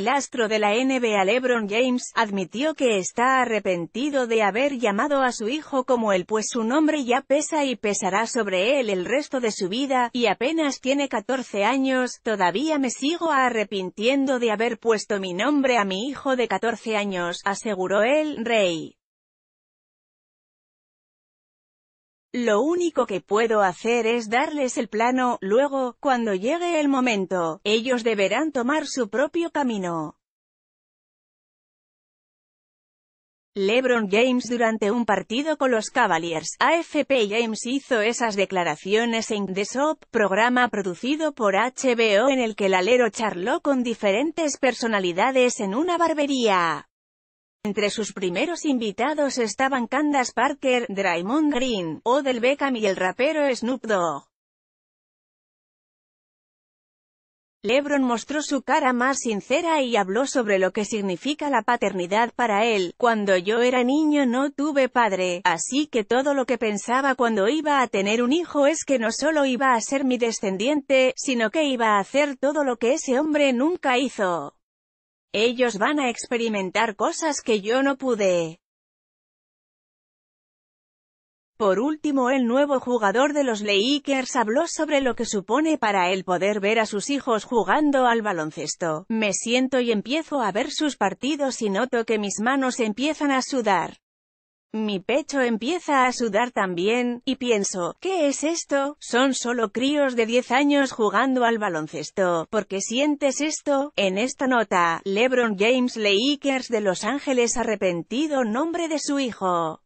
El astro de la NBA LeBron James admitió que está arrepentido de haber llamado a su hijo como él pues su nombre ya pesa y pesará sobre él el resto de su vida, y apenas tiene 14 años, todavía me sigo arrepintiendo de haber puesto mi nombre a mi hijo de 14 años, aseguró el rey. Lo único que puedo hacer es darles el plano, luego, cuando llegue el momento, ellos deberán tomar su propio camino. LeBron James durante un partido con los Cavaliers. AFP James hizo esas declaraciones en The Shop, programa producido por HBO en el que el alero charló con diferentes personalidades en una barbería. Entre sus primeros invitados estaban Candace Parker, Draymond Green, Odell Beckham y el rapero Snoop Dogg. Lebron mostró su cara más sincera y habló sobre lo que significa la paternidad para él. Cuando yo era niño no tuve padre, así que todo lo que pensaba cuando iba a tener un hijo es que no solo iba a ser mi descendiente, sino que iba a hacer todo lo que ese hombre nunca hizo. Ellos van a experimentar cosas que yo no pude. Por último, el nuevo jugador de los Lakers habló sobre lo que supone para él poder ver a sus hijos jugando al baloncesto. Me siento y empiezo a ver sus partidos y noto que mis manos empiezan a sudar. Mi pecho empieza a sudar también, y pienso, ¿qué es esto? Son solo críos de 10 años jugando al baloncesto. ¿Por qué sientes esto? En esta nota, LeBron James Lakers de Los Ángeles arrepentido nombre de su hijo.